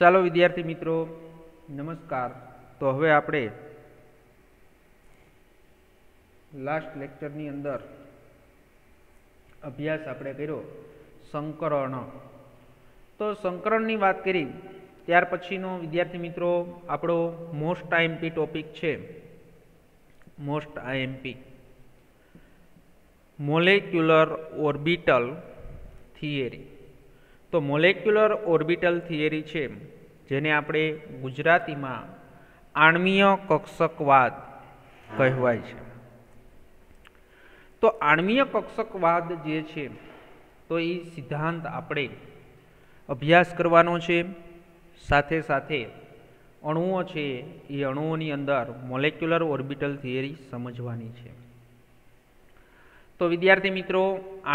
ચાલો વિદ્યાર્થી મિત્રો નમસ્કાર તો હવે આપણે લાસ્ટ લેક્ચરની અંદર અભ્યાસ આપણે કર્યો સંકરણ તો સંકરણની વાત કરી ત્યાર પછીનો વિદ્યાર્થી મિત્રો આપણો મોસ્ટ આઈએમપી ટોપિક છે most IMP molecular orbital theory તો મોલેક્યુલર ઓર્બિટલ થિયરી છે જેને આપણે ગુજરાતીમાં આણ્વીય કક્ષકવાદ કહેવાય છે તો આણ્વીય કક્ષકવાદ જે છે તો એ સિદ્ધાંત આપણે અભ્યાસ કરવાનો છે સાથે સાથે અણુઓ છે એ અણુઓની અંદર મોલેક્યુલર ઓર્બિટલ થિયરી સમજવાની છે તો વિદ્યાર્થી મિત્રો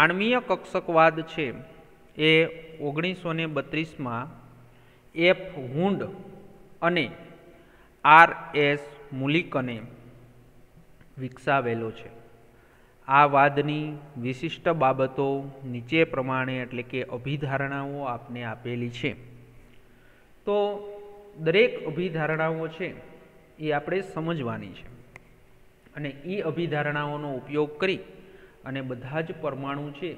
આણ્વીય કક્ષકવાદ છે એ ઓગણીસો ને બત્રીસમાં એફ હુંડ અને આર એસ મુલિકને વિકસાવેલો છે આ વાદની વિશિષ્ટ બાબતો નીચે પ્રમાણે એટલે કે અભિધારણાઓ આપને આપેલી છે તો દરેક અભિધારણાઓ છે એ આપણે સમજવાની છે અને એ અભિધારણાઓનો ઉપયોગ કરી અને બધા જ પરમાણુ છે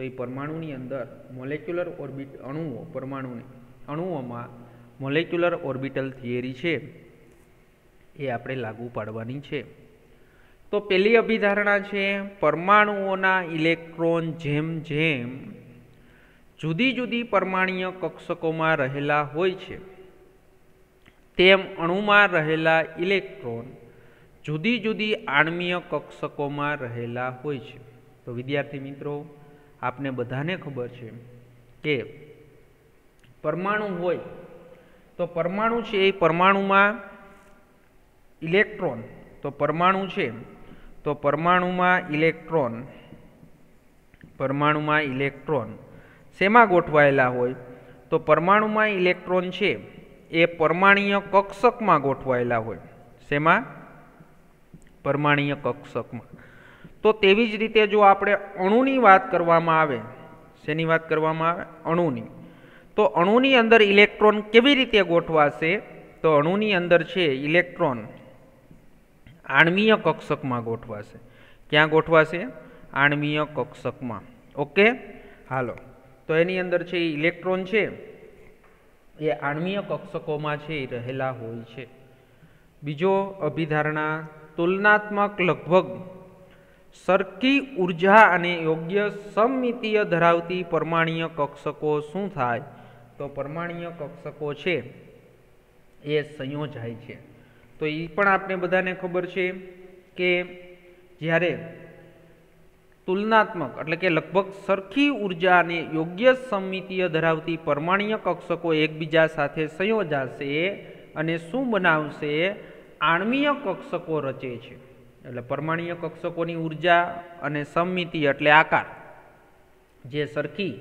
તો એ પરમાણુની અંદર મોલેક્યુલર ઓર્બિટ અણુઓ પરમાણુની અણુઓમાં મોલેક્યુલર ઓર્બિટલ થિયરી છે એ આપણે લાગુ પાડવાની છે તો પહેલી અભિધારણા છે પરમાણુઓના ઇલેક્ટ્રોન જેમ જેમ જુદી જુદી પરમાણીય કક્ષકોમાં રહેલા હોય છે તેમ અણુમાં રહેલા ઇલેક્ટ્રોન જુદી જુદી આણમીય કક્ષકોમાં રહેલા હોય છે તો વિદ્યાર્થી મિત્રો આપને બધાને ખબર છે કે પરમાણુ હોય તો પરમાણુ છે એ પરમાણુમાં ઇલેક્ટ્રોન તો પરમાણુ છે તો પરમાણુમાં ઇલેક્ટ્રોન પરમાણુમાં ઇલેક્ટ્રોન શેમાં ગોઠવાયેલા હોય તો પરમાણુમાં ઇલેક્ટ્રોન છે એ પરમાણીય કક્ષકમાં ગોઠવાયેલા હોય શેમાં પરમાણીય કક્ષકમાં તો તેવી જ રીતે જો આપણે અણુની વાત કરવામાં આવે શેની વાત કરવામાં આવે અણુની તો અણુની અંદર ઇલેક્ટ્રોન કેવી રીતે ગોઠવાશે તો અણુની અંદર છે ઇલેક્ટ્રોન આણમીય કક્ષકમાં ગોઠવાશે ક્યાં ગોઠવાશે આણમીય કક્ષકમાં ઓકે હાલો તો એની અંદર છે ઇલેક્ટ્રોન છે એ આણમીય કક્ષકોમાં છે એ રહેલા હોય છે બીજો અભિધારણા તુલનાત્મક લગભગ સરખી ઉર્જા અને યોગ્ય સમમિતીય ધરાવતી પરમાણીય કક્ષકો શું થાય તો પરમાણીય કક્ષકો છે એ સંયોજાય છે તો એ પણ આપણે બધાને ખબર છે કે જ્યારે તુલનાત્મક એટલે કે લગભગ સરખી ઉર્જા અને યોગ્ય સમમિતીય ધરાવતી પરમાણીય કક્ષકો એકબીજા સાથે સંયોજાશે અને શું બનાવશે આણમીય કક્ષકો રચે છે એટલે પરમાણીય કક્ષકોની ઉર્જા અને સમમિતિ એટલે આકાર જે સરખી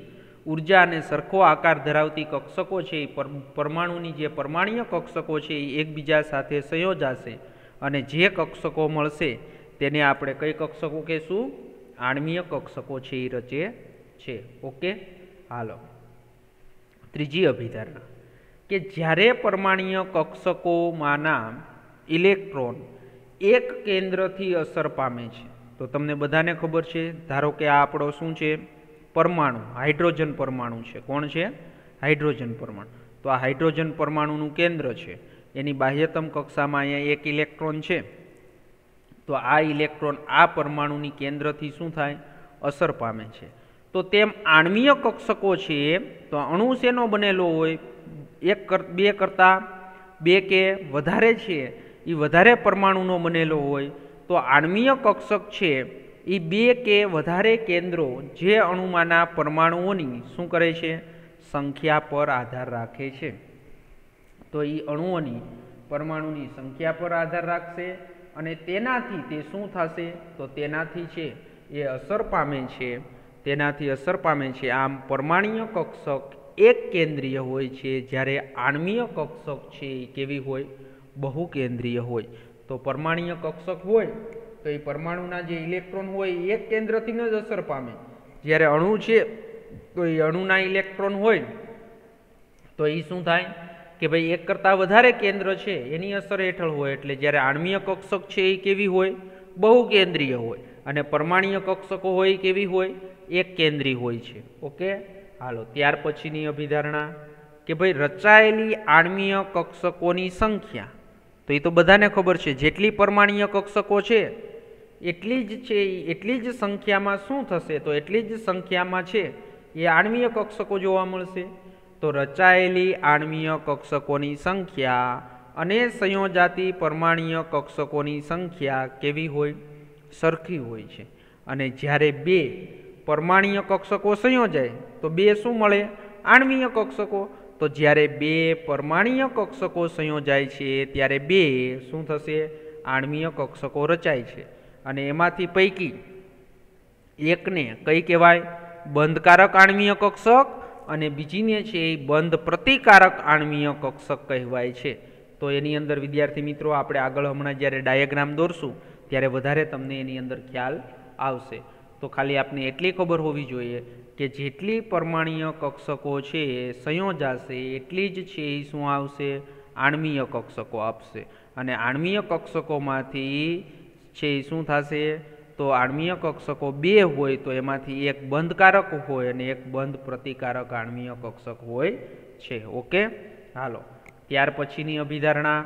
ઉર્જા અને સરખો આકાર ધરાવતી કક્ષકો છે એ પરમાણુની જે પરમાણીય કક્ષકો છે એ એકબીજા સાથે સંયોજાશે અને જે કક્ષકો મળશે તેને આપણે કઈ કક્ષકો કહેશું આણમીય કક્ષકો છે એ રચે છે ઓકે હાલો ત્રીજી અભિધારણા કે જ્યારે પરમાણીય કક્ષકોમાંના ઇલેક્ટ્રોન એક કેન્દ્રથી અસર પામે છે તો તમને બધાને ખબર છે ધારો કે આ આપણો શું છે પરમાણુ હાઇડ્રોજન પરમાણુ છે કોણ છે હાઇડ્રોજન પરમાણુ તો આ હાઇડ્રોજન પરમાણુનું કેન્દ્ર છે એની બાહ્યતમ કક્ષામાં અહીંયા એક ઇલેક્ટ્રોન છે તો આ ઇલેક્ટ્રોન આ પરમાણુની કેન્દ્રથી શું થાય અસર પામે છે તો તેમ આણ્વીય કક્ષકો છે તો અણુ શેનો બનેલો હોય એક બે કરતાં બે કે વધારે છે એ વધારે પરમાણુનો બનેલો હોય તો આણ્વીય કક્ષક છે એ બે કે વધારે કેન્દ્રો જે અણુમાંના પરમાણુઓની શું કરે છે સંખ્યા પર આધાર રાખે છે તો એ અણુઓની પરમાણુની સંખ્યા પર આધાર રાખશે અને તેનાથી તે શું થશે તો તેનાથી છે એ અસર પામે છે તેનાથી અસર પામે છે આમ પરમાણીય કક્ષક એક કેન્દ્રીય હોય છે જ્યારે આણ્વીય કક્ષક છે એ કેવી હોય બહુ કેન્દ્રીય હોય તો પરમાણીય કક્ષક હોય તો એ પરમાણુના જે ઇલેક્ટ્રોન હોય એ એક કેન્દ્રથી જ અસર પામે જ્યારે અણુ છે તો એ અણુના ઇલેક્ટ્રોન હોય તો એ શું થાય કે ભાઈ એક કરતાં વધારે કેન્દ્ર છે એની અસર હેઠળ હોય એટલે જ્યારે આણ્વીય કક્ષક છે એ કેવી હોય બહુ કેન્દ્રીય હોય અને પરમાણીય કક્ષકો હોય કેવી હોય એક કેન્દ્રી હોય છે ઓકે હાલો ત્યાર પછીની અભિધારણા કે ભાઈ રચાયેલી આણ્વીય કક્ષકોની સંખ્યા તો એ તો બધાને ખબર છે જેટલી પરમાણીય કક્ષકો છે એટલી જ છે એટલી જ સંખ્યામાં શું થશે તો એટલી જ સંખ્યામાં છે એ આણ્વીય કક્ષકો જોવા મળશે તો રચાયેલી આણ્વીય કક્ષકોની સંખ્યા અને સંયોજાતી પરમાણીય કક્ષકોની સંખ્યા કેવી હોય સરખી હોય છે અને જ્યારે બે પરમાણીય કક્ષકો સંયોજાય તો બે શું મળે આણ્વીય કક્ષકો તો જ્યારે બે પરમાણીય કક્ષકો સંયોજાય છે ત્યારે બે શું થશે આણમીય કક્ષકો રચાય છે અને એમાંથી પૈકી એકને કઈ કહેવાય બંધકારક આણમીય કક્ષક અને બીજીને છે એ બંધ પ્રતિકારક આણમીય કક્ષક કહેવાય છે તો એની અંદર વિદ્યાર્થી મિત્રો આપણે આગળ હમણાં જ્યારે ડાયાગ્રામ દોરશું ત્યારે વધારે તમને એની અંદર ખ્યાલ આવશે તો ખાલી આપને એટલી ખબર હોવી જોઈએ કે જેટલી પરમાણીય કક્ષકો છે સંયોજાશે એટલી જ છે એ શું આવશે આણમીય કક્ષકો આપશે અને આણમીય કક્ષકોમાંથી છે એ શું થશે તો આણમીય કક્ષકો બે હોય તો એમાંથી એક બંધકારક હોય અને એક બંધ પ્રતિકારક આણમીય કક્ષક હોય છે ઓકે હાલો ત્યાર પછીની અભિધારણા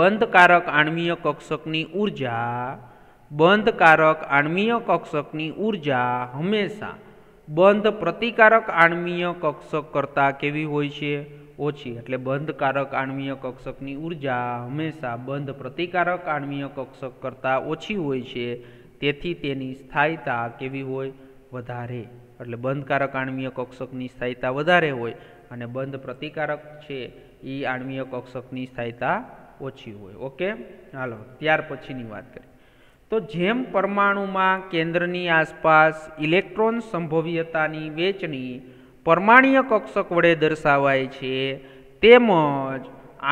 બંધકારક આણમીય કક્ષકની ઉર્જા બંધકારક આણ્વીય કક્ષકની ઉર્જા હંમેશા બંધ પ્રતિકારક આણ્વીય કક્ષક કરતાં કેવી હોય છે ઓછી એટલે બંધકારક આણ્વીય કક્ષકની ઉર્જા હંમેશા બંધ પ્રતિકારક આણ્વીય કક્ષક કરતાં ઓછી હોય છે તેથી તેની સ્થાયીતા કેવી હોય વધારે એટલે બંધકારક આણમીય કક્ષકની સ્થાયીતા વધારે હોય અને બંધ પ્રતિકારક છે એ આણ્વીય કક્ષકની સ્થાયીતા ઓછી હોય ઓકે ચાલો ત્યાર પછીની વાત કરીએ તો જેમ પરમાણુમાં કેન્દ્રની આસપાસ ઇલેક્ટ્રોન સંભવ્યતાની વેચણી પરમાણીય કક્ષક વડે દર્શાવાય છે તેમજ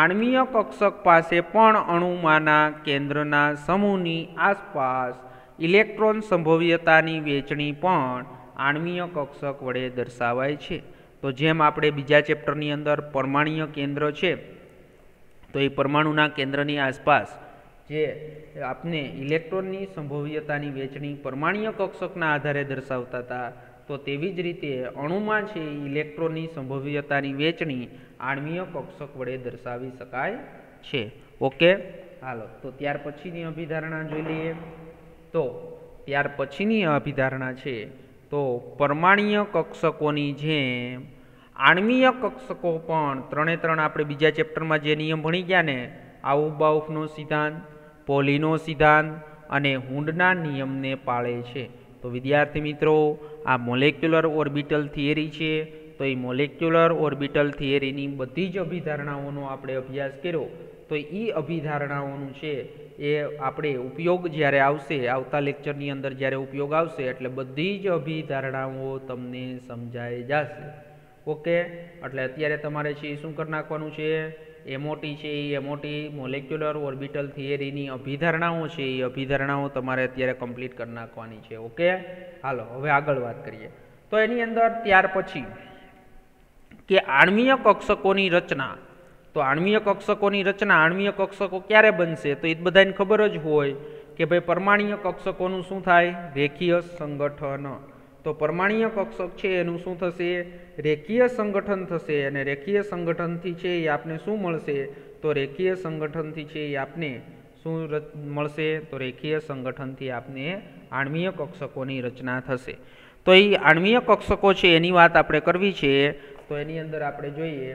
આણ્વીય કક્ષક પાસે પણ અણુમાંના કેન્દ્રના સમૂહની આસપાસ ઇલેક્ટ્રોન સંભવ્યતાની વેચણી પણ આણ્વીય કક્ષક વડે દર્શાવાય છે તો જેમ આપણે બીજા ચેપ્ટરની અંદર પરમાણીય કેન્દ્ર છે તો એ પરમાણુના કેન્દ્રની આસપાસ જે આપને ઇલેક્ટ્રોનની સંભવ્યતાની વેચણી પરમાણીય કક્ષકના આધારે દર્શાવતા હતા તો તેવી જ રીતે અણુમાં છે ઇલેક્ટ્રોનની સંભવ્યતાની વેચણી આણ્વીય કક્ષક વડે દર્શાવી શકાય છે ઓકે હાલો તો ત્યાર પછીની અભિધારણા જોઈ લઈએ તો ત્યાર પછીની અભિધારણા છે તો પરમાણીય કક્ષકોની જેમ આણ્વીય કક્ષકો પણ ત્રણે ત્રણ આપણે બીજા ચેપ્ટરમાં જે નિયમ ભણી ગયા ને આઉબાઉફનો સિદ્ધાંત પોલીનો સિદ્ધાંત અને હુંડના નિયમને પાળે છે તો વિદ્યાર્થી મિત્રો આ મોલેક્યુલર ઓર્બિટલ થિયરી છે તો એ મોલેક્યુલર ઓર્બિટલ થિયરીની બધી જ અભિધારણાઓનો આપણે અભ્યાસ કર્યો તો એ અભિધારણાઓનું છે એ આપણે ઉપયોગ જ્યારે આવશે આવતા લેક્ચરની અંદર જ્યારે ઉપયોગ આવશે એટલે બધી જ અભિધારણાઓ તમને સમજાઈ જશે ઓકે એટલે અત્યારે તમારે છે શું કરી નાખવાનું છે એમઓટી છે એ એમઓટી મોલેક્યુલર ઓર્બિટલ થિયરીની અભિધારણાઓ છે એ અભિધારણાઓ તમારે અત્યારે કમ્પ્લીટ કરી નાખવાની છે ઓકે હાલો હવે આગળ વાત કરીએ તો એની અંદર ત્યાર પછી કે આણ્વીય કક્ષકોની રચના તો આણ્વીય કક્ષકોની રચના આણ્વીય કક્ષકો ક્યારે બનશે તો એ બધાને ખબર જ હોય કે ભાઈ પરમાણીય કક્ષકોનું શું થાય રેખીય સંગઠન તો પરમાણીય કક્ષક છે એનું શું થશે રેખીય સંગઠન થશે અને રેખીય સંગઠનથી છે એ આપને શું મળશે તો રેખીય સંગઠનથી છે એ આપને શું મળશે તો રેખીય સંગઠનથી આપને આણ્વીય કક્ષકોની રચના થશે તો એ આણ્વીય કક્ષકો છે એની વાત આપણે કરવી છે તો એની અંદર આપણે જોઈએ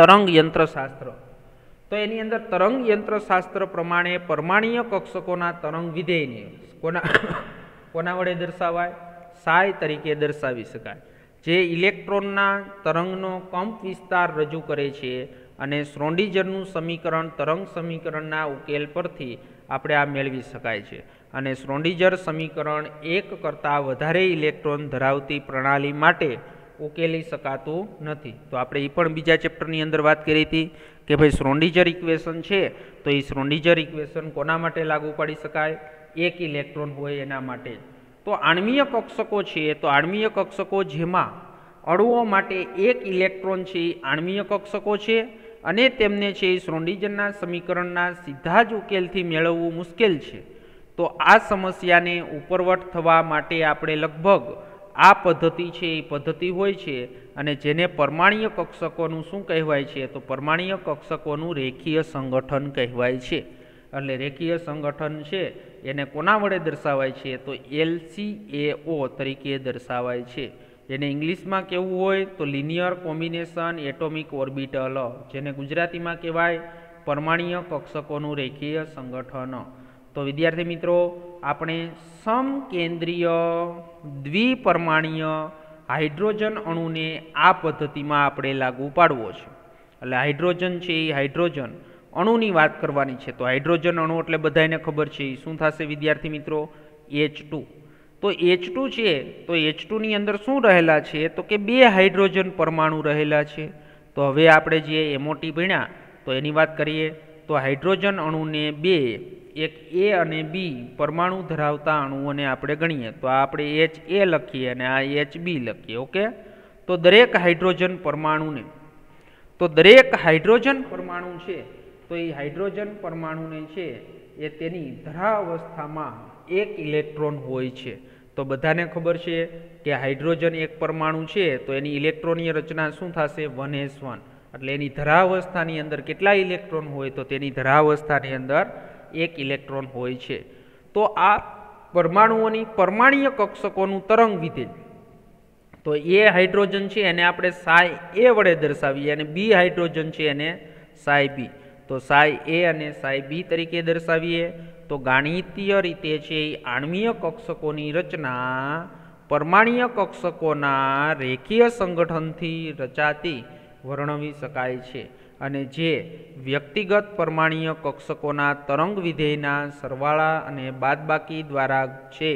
તરંગ યંત્રશાસ્ત્ર તો એની અંદર તરંગ યંત્રશાસ્ત્ર પ્રમાણે પરમાણીય કક્ષકોના તરંગ વિધેયને કોના કોના વડે દર્શાવાય સાય તરીકે દર્શાવી શકાય જે ઇલેક્ટ્રોનના તરંગનો કંપ વિસ્તાર રજૂ કરે છે અને શ્રોન્ડિજરનું સમીકરણ તરંગ સમીકરણના ઉકેલ પરથી આપણે આ મેળવી શકાય છે અને શ્રોન્ડિજર સમીકરણ એક કરતાં વધારે ઇલેક્ટ્રોન ધરાવતી પ્રણાલી માટે ઉકેલી શકાતું નથી તો આપણે એ પણ બીજા ચેપ્ટરની અંદર વાત કરી હતી કે ભાઈ શ્રોન્ડિજર ઇક્વેશન છે તો એ શ્રોન્ડિજર ઇક્વેશન કોના માટે લાગુ પાડી શકાય એક ઇલેક્ટ્રોન હોય એના માટે તો આણ્વીય કક્ષકો છે તો આણ્વીય કક્ષકો જેમાં અણુઓ માટે એક ઇલેક્ટ્રોન છે એ આણ્વીય કક્ષકો છે અને તેમને છે એ શ્રોડિજરના સમીકરણના સીધા જ ઉકેલથી મેળવવું મુશ્કેલ છે તો આ સમસ્યાને ઉપરવટ થવા માટે આપણે લગભગ આ પદ્ધતિ છે એ પદ્ધતિ હોય છે અને જેને પરમાણીય કક્ષકોનું શું કહેવાય છે તો પરમાણીય કક્ષકોનું રેખીય સંગઠન કહેવાય છે એટલે રેખીય સંગઠન છે એને કોના વડે દર્શાવાય છે તો એલ સી એ ઓ તરીકે દર્શાવાય છે એને ઇંગ્લિશમાં કહેવું હોય તો લિનિયર કોમ્બિનેશન એટોમિક ઓર્બિટલ જેને ગુજરાતીમાં કહેવાય પરમાણીય કક્ષકોનું રેખીય સંગઠન તો વિદ્યાર્થી મિત્રો આપણે સમકેન્દ્રીય દ્વિપરમાણીય હાઇડ્રોજન અણુને આ પદ્ધતિમાં આપણે લાગુ પાડવો છે એટલે હાઇડ્રોજન છે એ હાઇડ્રોજન અણુની વાત કરવાની છે તો હાઇડ્રોજન અણુ એટલે બધાને ખબર છે શું થશે વિદ્યાર્થી મિત્રો એચ તો એચ છે તો એચ ટુની અંદર શું રહેલા છે તો કે બે હાઇડ્રોજન પરમાણુ રહેલા છે તો હવે આપણે જે એમોટી ભણ્યા તો એની વાત કરીએ તો હાઇડ્રોજન અણુને બે એક એ અને બી પરમાણુ ધરાવતા અણુઓને આપણે ગણીએ તો આપણે એચ એ લખીએ અને આ એચ બી લખીએ ઓકે તો દરેક હાઇડ્રોજન પરમાણુને તો દરેક હાઇડ્રોજન પરમાણુ છે તો એ હાઇડ્રોજન પરમાણુને છે એ તેની ધરાવસ્થામાં એક ઇલેક્ટ્રોન હોય છે તો બધાને ખબર છે કે હાઇડ્રોજન એક પરમાણુ છે તો એની ઇલેક્ટ્રોનની રચના શું થશે વન એસ વન એટલે એની ધરાવસ્થાની અંદર કેટલા ઇલેક્ટ્રોન હોય તો તેની ધરાવસ્થાની અંદર એક ઇલેક્ટ્રોન હોય છે તો આ પરમાણુઓની પરમાણીય કક્ષકોનું તરંગ વિધેય તો એ હાઇડ્રોજન છે એને આપણે સાય એ વડે દર્શાવીએ અને બી હાઇડ્રોજન છે એને સાય બી તો સાય એ અને સાય બી તરીકે દર્શાવીએ તો ગાણિતીય રીતે છે એ આણ્વીય કક્ષકોની રચના પરમાણીય કક્ષકોના રેખીય સંગઠનથી રચાતી વર્ણવી શકાય છે અને જે વ્યક્તિગત પરમાણીય કક્ષકોના તરંગ વિધેયના સરવાળા અને બાદબાકી દ્વારા છે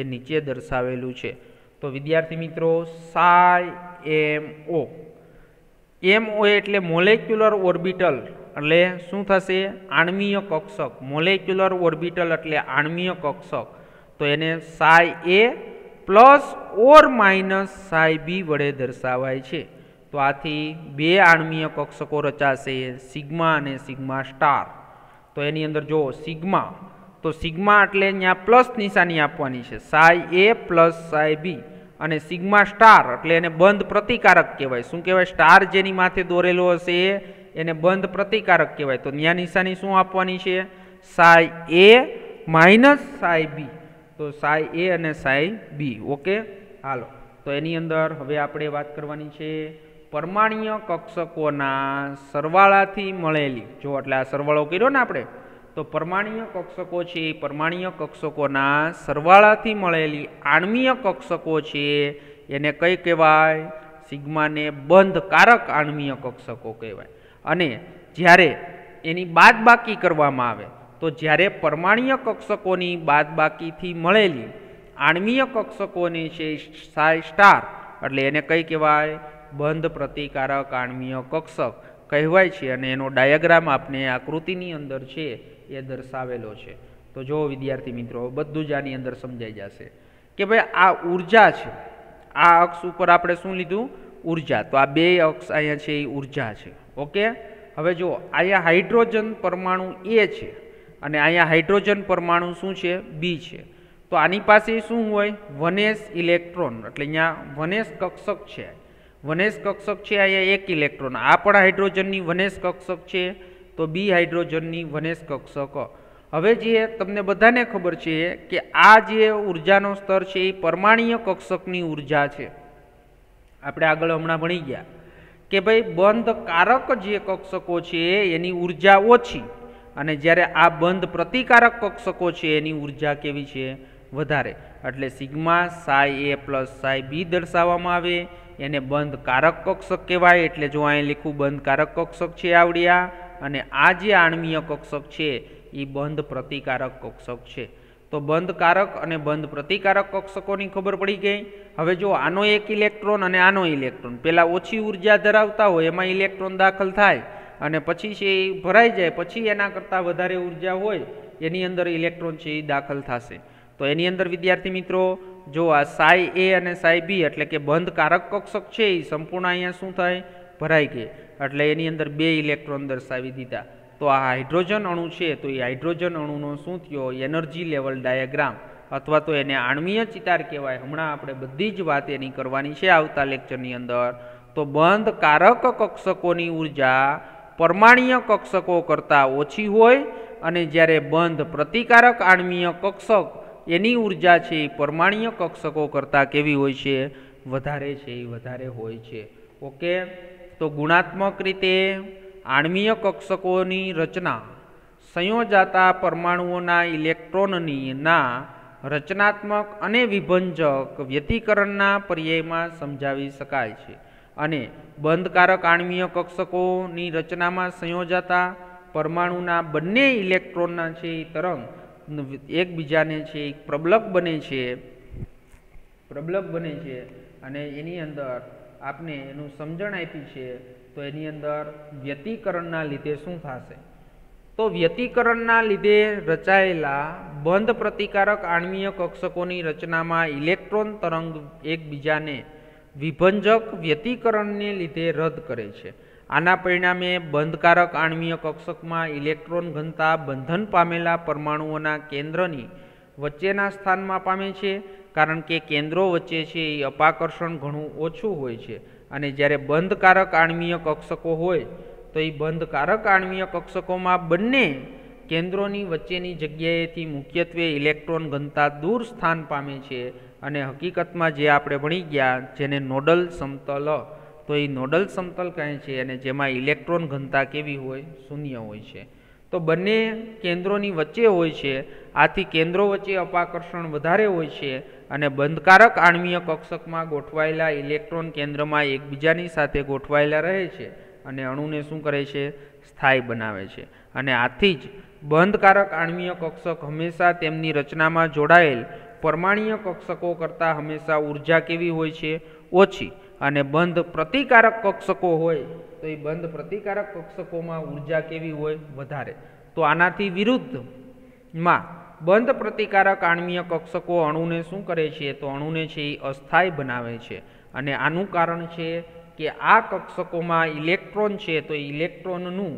એ નીચે દર્શાવેલું છે તો વિદ્યાર્થી મિત્રો સાય એમ ઓ એમ ઓ એટલે મોલેક્યુલર ઓર્બિટલ એટલે શું થશે આણમીય કક્ષક મોલેક્યુલર ઓર્બિટલ એટલે આણ્વીય કક્ષક તો એને સાય એ પ્લસ ઓર માઇનસ સાય બી વડે દર્શાવાય છે તો આથી બે આણ્વીય કક્ષકો રચાશે સિગ્મા અને સિગ્મા સ્ટાર તો એની અંદર જો સિગ્મા તો સિગ્મા એટલે ત્યાં પ્લસ નિશાની આપવાની છે સાય એ પ્લસ સાય બી અને સિગ્મા સ્ટાર એટલે એને બંધ પ્રતિકારક કહેવાય શું કહેવાય સ્ટાર જેની માથે દોરેલો હશે એ એને બંધ પ્રતિકારક કહેવાય તો ન્યા નિશાની શું આપવાની છે સાય એ માઇનસ સાય બી તો સાય એ અને સાય બી ઓકે હાલો તો એની અંદર હવે આપણે વાત કરવાની છે પરમાણીય કક્ષકોના સરવાળાથી મળેલી જો એટલે આ સરવાળો કર્યો ને આપણે તો પરમાણીય કક્ષકો છે એ પરમાણીય કક્ષકોના સરવાળાથી મળેલી આણ્વીય કક્ષકો છે એને કઈ કહેવાય સિગ્માને બંધકારક આણ્વીય કક્ષકો કહેવાય અને જ્યારે એની બાદબાકી કરવામાં આવે તો જ્યારે પરમાણીય કક્ષકોની બાદબાકીથી મળેલી આણ્વીય કક્ષકોની છે સાય સ્ટાર એટલે એને કઈ કહેવાય બંધ પ્રતિકારક આણ્વીય કક્ષક કહેવાય છે અને એનો ડાયાગ્રામ આપને આકૃતિની અંદર છે એ દર્શાવેલો છે તો જો વિદ્યાર્થી મિત્રો બધું જ આની અંદર સમજાઈ જશે કે ભાઈ આ ઉર્જા છે આ અક્ષ ઉપર આપણે શું લીધું ઉર્જા તો આ બે અક્ષ અહીંયા છે એ ઉર્જા છે ઓકે હવે જુઓ અહીંયા હાઇડ્રોજન પરમાણુ એ છે અને અહીંયા હાઇડ્રોજન પરમાણુ શું છે બી છે તો આની પાસે શું હોય વનેશ ઇલેક્ટ્રોન એટલે અહીંયા વનેસ કક્ષક છે વનેશ કક્ષક છે અહીંયા એક ઇલેક્ટ્રોન આ પણ હાઇડ્રોજનની વનેશ કક્ષક છે તો બી હાઇડ્રોજનની વનેશ કક્ષક હવે જે તમને બધાને ખબર છે કે આ જે ઉર્જાનો સ્તર છે એ પરમાણીય કક્ષકની ઉર્જા છે આપણે આગળ હમણાં ભણી ગયા કે ભાઈ બંધકારક જે કક્ષકો છે એની ઉર્જા ઓછી અને જ્યારે આ બંધ પ્રતિકારક કક્ષકો છે એની ઉર્જા કેવી છે વધારે એટલે સિગ્મા સાય એ પ્લસ સાય બી દર્શાવવામાં આવે એને બંધકારક કક્ષક કહેવાય એટલે જો અહીં લીખું બંધકારક કક્ષક છે આવડ્યા અને આ જે આણ્વીય કક્ષક છે એ બંધ પ્રતિકારક કક્ષક છે તો બંધકારક અને બંધ પ્રતિકારક કક્ષકોની ખબર પડી ગઈ હવે જો આનો એક ઇલેક્ટ્રોન અને આનો ઇલેક્ટ્રોન પહેલાં ઓછી ઉર્જા ધરાવતા હોય એમાં ઇલેક્ટ્રોન દાખલ થાય અને પછી છે એ ભરાઈ જાય પછી એના કરતાં વધારે ઉર્જા હોય એની અંદર ઇલેક્ટ્રોન છે એ દાખલ થશે તો એની અંદર વિદ્યાર્થી મિત્રો જો આ સાઈ એ અને સાઈ બી એટલે કે બંધકારક કક્ષક છે એ સંપૂર્ણ અહીંયા શું થાય ભરાઈ ગઈ એટલે એની અંદર બે ઇલેક્ટ્રોન દર્શાવી દીધા તો આ હાઇડ્રોજન અણુ છે તો એ હાઇડ્રોજન અણુનો શું થયો એનર્જી લેવલ ડાયાગ્રામ અથવા તો એને આણ્વીય ચિતાર કહેવાય હમણાં આપણે બધી જ વાત એની કરવાની છે આવતા લેક્ચરની અંદર તો બંધ કારક કક્ષકોની ઊર્જા પરમાણીય કક્ષકો કરતાં ઓછી હોય અને જ્યારે બંધ પ્રતિકારક આણ્વીય કક્ષક એની ઊર્જા છે એ પરમાણીય કક્ષકો કરતાં કેવી હોય છે વધારે છે એ વધારે હોય છે ઓકે તો ગુણાત્મક રીતે આણ્વીય કક્ષકોની રચના સંયોજાતા પરમાણુઓના ઇલેક્ટ્રોનની ના રચનાત્મક અને વિભંજક વ્યતિકરણના પર્યાયમાં સમજાવી શકાય છે અને બંધકારક આણ્વીય કક્ષકોની રચનામાં સંયોજાતા પરમાણુના બંને ઇલેક્ટ્રોનના છે તરંગ એકબીજાને છે પ્રબલક બને છે પ્રબલક બને છે અને એની અંદર આપને એનું સમજણ આપી છે તો એની અંદર વ્યતિકરણના લીધે શું થશે તો વ્યતિકરણના લીધે રચાયેલા બંધ પ્રતિકારક આણ્વીય કક્ષકોની રચનામાં ઇલેક્ટ્રોન તરંગ એકબીજાને વિભંજક વ્યતિકરણને લીધે રદ કરે છે આના પરિણામે બંધકારક આણ્વીય કક્ષકમાં ઇલેક્ટ્રોન ઘનતા બંધન પામેલા પરમાણુઓના કેન્દ્રની વચ્ચેના સ્થાનમાં પામે છે કારણ કે કેન્દ્રો વચ્ચે છે એ અપાકર્ષણ ઘણું ઓછું હોય છે અને જ્યારે બંધકારક આણ્વીય કક્ષકો હોય તો એ બંધકારક આણ્વીય કક્ષકોમાં બંને કેન્દ્રોની વચ્ચેની જગ્યાએથી મુખ્યત્વે ઇલેક્ટ્રોન ઘનતા દૂર સ્થાન પામે છે અને હકીકતમાં જે આપણે ભણી ગયા જેને નોડલ સમતલ તો એ નોડલ સમતલ કહે છે અને જેમાં ઇલેક્ટ્રોન ઘનતા કેવી હોય શૂન્ય હોય છે તો બંને કેન્દ્રોની વચ્ચે હોય છે આથી કેન્દ્રો વચ્ચે અપાકર્ષણ વધારે હોય છે અને બંધકારક આણ્વીય કક્ષકમાં ગોઠવાયેલા ઇલેક્ટ્રોન કેન્દ્રમાં એકબીજાની સાથે ગોઠવાયેલા રહે છે અને અણુને શું કરે છે સ્થાયી બનાવે છે અને આથી જ બંધકારક આણ્વીય કક્ષક હંમેશા તેમની રચનામાં જોડાયેલ પરમાણીય કક્ષકો કરતાં હંમેશા ઉર્જા કેવી હોય છે ઓછી અને બંધ પ્રતિકારક કક્ષકો હોય તો એ બંધ પ્રતિકારક કક્ષકોમાં ઉર્જા કેવી હોય વધારે તો આનાથી વિરુદ્ધમાં બંધ પ્રતિકારક આણ્વીય કક્ષકો અણુને શું કરે છે તો અણુને છે એ અસ્થાયી બનાવે છે અને આનું કારણ છે કે આ કક્ષકોમાં ઇલેક્ટ્રોન છે તો ઇલેક્ટ્રોનનું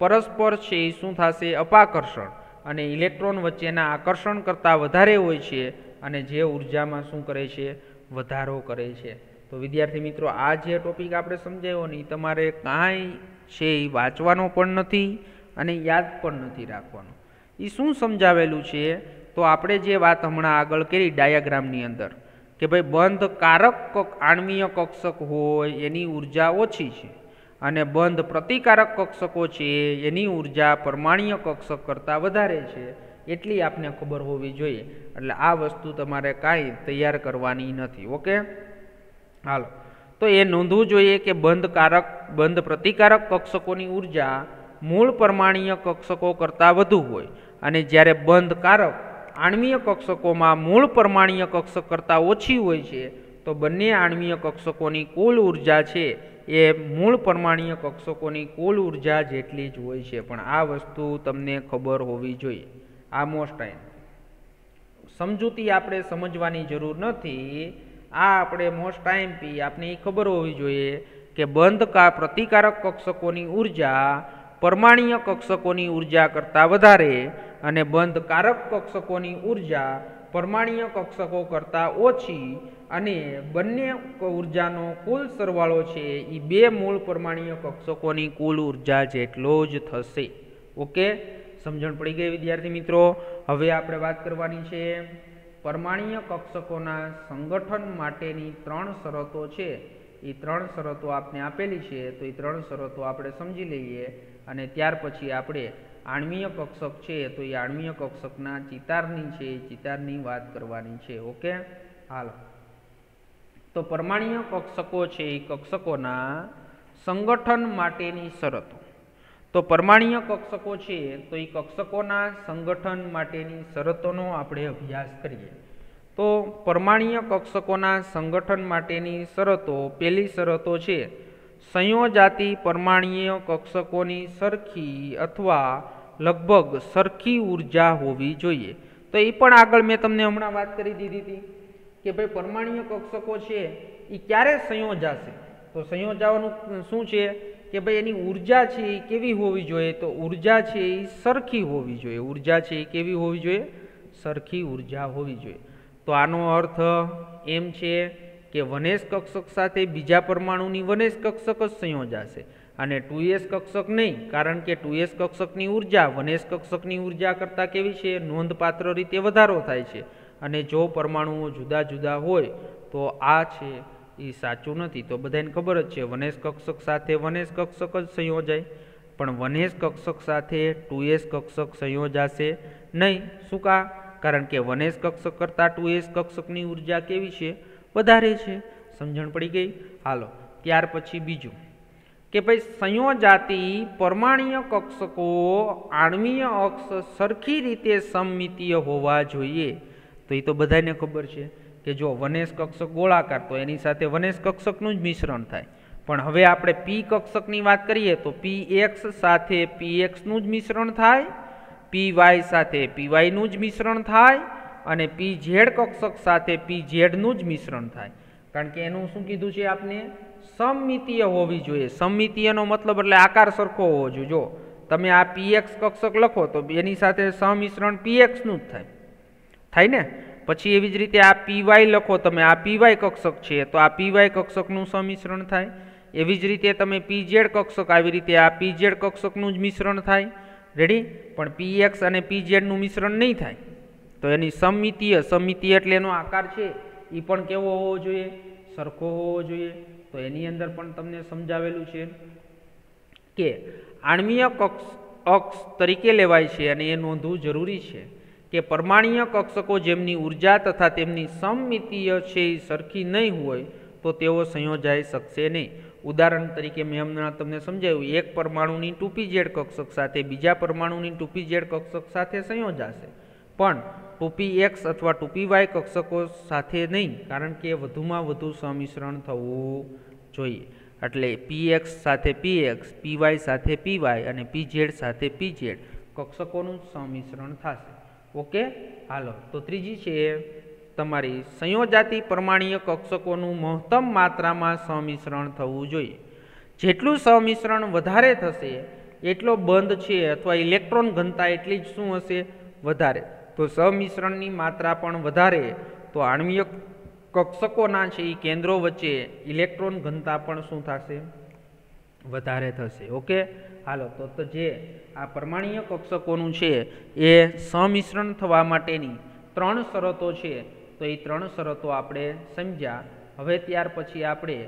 પરસ્પર છે એ શું થશે અપાકર્ષણ અને ઇલેક્ટ્રોન વચ્ચેના આકર્ષણ કરતાં વધારે હોય છે અને જે ઉર્જામાં શું કરે છે વધારો કરે છે તો વિદ્યાર્થી મિત્રો આ જે ટોપિક આપણે સમજાવ્યો ને એ તમારે કાંઈ છે એ વાંચવાનો પણ નથી અને યાદ પણ નથી રાખવાનું એ શું સમજાવેલું છે તો આપણે જે વાત હમણાં આગળ કરી ડાયાગ્રામની અંદર કે ભાઈ બંધ કારક આણ્વીય કક્ષક હોય એની ઉર્જા ઓછી છે અને બંધ પ્રતિકારક કક્ષકો છે એની ઉર્જા પરમાણીય કક્ષક કરતાં વધારે છે એટલી આપને ખબર હોવી જોઈએ એટલે આ વસ્તુ તમારે કાંઈ તૈયાર કરવાની નથી ઓકે હાલો તો એ નોંધવું જોઈએ કે બંધકારક બંધ પ્રતિકારક કક્ષકોની ઉર્જા મૂળ પરમાણીય કક્ષકો કરતાં વધુ હોય અને જ્યારે બંધકારક આણ્વીય કક્ષકોમાં મૂળ પરમાણીય કક્ષક કરતાં ઓછી હોય છે તો બંને આણ્વીય કક્ષકોની કુલ ઉર્જા છે એ મૂળ પરમાણીય કક્ષકોની કુલ ઉર્જા જેટલી જ હોય છે પણ આ વસ્તુ તમને ખબર હોવી જોઈએ આ મોસ્ટ ટાઈમ સમજૂતી આપણે સમજવાની જરૂર નથી આ આપણે મોસ્ટ ટાઈમ પી આપણે એ ખબર હોવી જોઈએ કે બંધ કા પ્રતિકારક કક્ષકોની ઉર્જા પરમાણીય કક્ષકોની ઉર્જા કરતાં વધારે અને બંધકારક કક્ષકોની ઉર્જા પરમાણીય કક્ષકો કરતાં ઓછી અને બંને ઉર્જાનો કુલ સરવાળો છે એ બે મૂળ પરમાણીય કક્ષકોની કુલ ઉર્જા જેટલો જ થશે ઓકે સમજણ પડી ગઈ વિદ્યાર્થી મિત્રો હવે આપણે વાત કરવાની છે પરમાણીય કક્ષકોના સંગઠન માટેની ત્રણ શરતો છે એ ત્રણ શરતો આપને આપેલી છે તો એ ત્રણ શરતો આપણે સમજી લઈએ અને ત્યાર પછી આપણે આણ્વીય કક્ષક છે તો એ આણ્વીય કક્ષકના ચિતારની છે એ ચિતારની વાત કરવાની છે ઓકે હાલ તો પરમાણીય કક્ષકો છે એ કક્ષકોના સંગઠન માટેની શરતો તો પરમાણીય કક્ષકો છે તો એ કક્ષકોના સંગઠન માટેની શરતોનો આપણે અભ્યાસ કરીએ તો પરમાણીય કક્ષકોના સંગઠન માટેની શરતો પહેલી શરતો છે સંયોજાતી પરમાણીય કક્ષકોની સરખી અથવા લગભગ સરખી ઉર્જા હોવી જોઈએ તો એ પણ આગળ મેં તમને હમણાં વાત કરી દીધી હતી કે ભાઈ પરમાણીય કક્ષકો છે એ ક્યારે સંયોજાશે તો સંયોજાવાનું શું છે કે ભાઈ એની ઉર્જા છે એ કેવી હોવી જોઈએ તો ઉર્જા છે એ સરખી હોવી જોઈએ ઉર્જા છે એ કેવી હોવી જોઈએ સરખી ઉર્જા હોવી જોઈએ તો આનો અર્થ એમ છે કે વનેશ કક્ષક સાથે બીજા પરમાણુની વનેશ કક્ષક જ સંયોજાશે અને ટુ એસ કક્ષક નહીં કારણ કે ટુ એસ કક્ષકની ઉર્જા વનેશ કક્ષકની ઉર્જા કરતાં કેવી છે નોંધપાત્ર રીતે વધારો થાય છે અને જો પરમાણુઓ જુદા જુદા હોય તો આ છે એ સાચું નથી તો બધાને ખબર જ છે વનેશ કક્ષક સાથે વનેશ કક્ષક જ સંયોજાય પણ વનેશ કક્ષક સાથે ટુ એસ કક્ષક સંયોજાશે નહીં શું કા કારણ કે વનેશ કક્ષક કરતાં ટુ એસ કક્ષકની ઉર્જા કેવી છે વધારે છે સમજણ પડી ગઈ હાલો ત્યાર પછી બીજું કે ભાઈ સંયોજાતિ પરમાણીય કક્ષકો આણવીય અક્ષ સરખી રીતે સમમિતીય હોવા જોઈએ તો એ તો બધાને ખબર છે કે જો વનેશ કક્ષક ગોળાકાર તો એની સાથે વનેશ કક્ષકનું જ મિશ્રણ થાય પણ હવે આપણે પી કક્ષકની વાત કરીએ તો પી એક્સ સાથે પી એક્સનું જ મિશ્રણ થાય પી વાય સાથે પી વાયનું જ મિશ્રણ થાય અને પી ઝેડ કક્ષક સાથે પી ઝેડનું જ મિશ્રણ થાય કારણ કે એનું શું કીધું છે આપને સમમિતીય હોવી જોઈએ સમમિતીયનો મતલબ એટલે આકાર સરખો હોવો જોઈએ જો તમે આ પીએક્સ કક્ષક લખો તો એની સાથે સમિશ્રણ પીએક્સનું જ થાય થાય ને પછી એવી જ રીતે આ પીવાય લખો તમે આ પીવાય કક્ષક છે તો આ પીવાય કક્ષકનું સમિશ્રણ થાય એવી જ રીતે તમે પી પીઝેડ કક્ષક આવી રીતે આ પી પીઝેડ કક્ષકનું જ મિશ્રણ થાય રેડી પણ પીએક્સ અને પીઝેડનું મિશ્રણ નહીં થાય તો એની સમિતીય સમિતિ એટલે એનો આકાર છે એ પણ કેવો હોવો જોઈએ સરખો હોવો જોઈએ તો એની અંદર પણ તમને સમજાવેલું છે કે આણ્વીય કક્ષ અક્ષ તરીકે લેવાય છે અને એ નોંધવું જરૂરી છે કે પરમાણીય કક્ષકો જેમની ઉર્જા તથા તેમની સમમિતીય છે એ સરખી નહીં હોય તો તેઓ સંયોજાઈ શકશે નહીં ઉદાહરણ તરીકે મેં હમણાં તમને સમજાવ્યું એક પરમાણુની ટૂંપી જેડ કક્ષક સાથે બીજા પરમાણુની ટૂંપી જેડ કક્ષક સાથે સંયોજાશે પણ ટુ પી એક્સ અથવા ટુ પી વાય કક્ષકો સાથે નહીં કારણ કે વધુમાં વધુ સમિશ્રણ થવું જોઈએ એટલે પી એક્સ સાથે પી એક્સ પી વાય સાથે પી અને પી સાથે પી ઝેડ કક્ષકોનું સમિશ્રણ થશે ઓકે હાલો તો ત્રીજી છે તમારી સંયોજાતિ પ્રમાણીય કક્ષકોનું મહત્તમ માત્રામાં સમિશ્રણ થવું જોઈએ જેટલું સમિશ્રણ વધારે થશે એટલો બંધ છે અથવા ઇલેક્ટ્રોન ઘનતા એટલી જ શું હશે વધારે તો સમિશ્રણની માત્રા પણ વધારે તો આણ્વીય કક્ષકોના છે એ કેન્દ્રો વચ્ચે ઇલેક્ટ્રોન ઘનતા પણ શું થશે વધારે થશે ઓકે હાલો તો જે આ પરમાણીય કક્ષકોનું છે એ સમિશ્રણ થવા માટેની ત્રણ શરતો છે તો એ ત્રણ શરતો આપણે સમજ્યા હવે ત્યાર પછી આપણે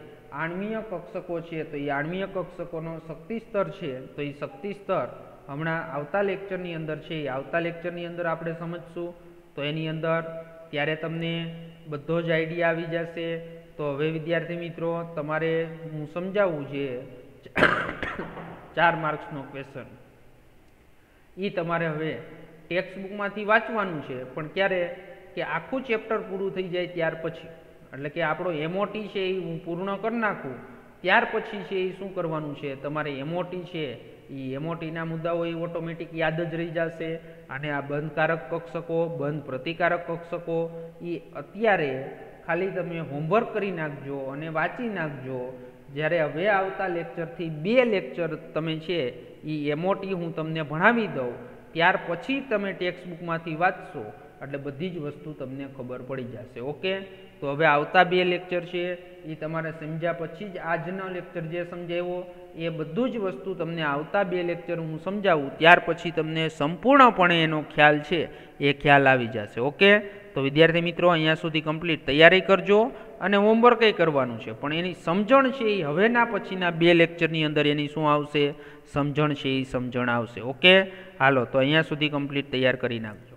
આણ્વીય કક્ષકો છે તો એ આણ્વીય કક્ષકોનો શક્તિ સ્તર છે તો એ શક્તિ સ્તર હમણાં આવતા લેક્ચરની અંદર છે એ આવતા લેક્ચરની અંદર આપણે સમજશું તો એની અંદર ત્યારે તમને બધો જ આઈડિયા આવી જશે તો હવે વિદ્યાર્થી મિત્રો તમારે હું સમજાવું જે ચાર માર્ક્સનો ક્વેશ્ચન એ તમારે હવે ટેક્સ્ટ બુકમાંથી વાંચવાનું છે પણ ક્યારે કે આખું ચેપ્ટર પૂરું થઈ જાય ત્યાર પછી એટલે કે આપણો એમઓટી છે એ હું પૂર્ણ કરી નાખું ત્યાર પછી છે એ શું કરવાનું છે તમારે એમઓટી છે એ એમઓટીના મુદ્દાઓ એ ઓટોમેટિક યાદ જ રહી જશે અને આ બંધકારક કક્ષકો બંધ પ્રતિકારક કક્ષકો એ અત્યારે ખાલી તમે હોમવર્ક કરી નાખજો અને વાંચી નાખજો જ્યારે હવે આવતા લેક્ચરથી બે લેક્ચર તમે છે એ એમઓટી હું તમને ભણાવી દઉં ત્યાર પછી તમે ટેક્સ્ટબુકમાંથી વાંચશો એટલે બધી જ વસ્તુ તમને ખબર પડી જશે ઓકે તો હવે આવતા બે લેક્ચર છે એ તમારે સમજ્યા પછી જ આજનો લેક્ચર જે સમજાવ્યો એ બધું જ વસ્તુ તમને આવતા બે લેક્ચર હું સમજાવું ત્યાર પછી તમને સંપૂર્ણપણે એનો ખ્યાલ છે એ ખ્યાલ આવી જશે ઓકે તો વિદ્યાર્થી મિત્રો અહીંયા સુધી કમ્પ્લીટ તૈયારી કરજો અને હોમવર્ક એ કરવાનું છે પણ એની સમજણ છે એ હવેના પછીના બે લેક્ચરની અંદર એની શું આવશે સમજણ છે એ સમજણ આવશે ઓકે હાલો તો અહીંયા સુધી કમ્પ્લીટ તૈયાર કરી નાખજો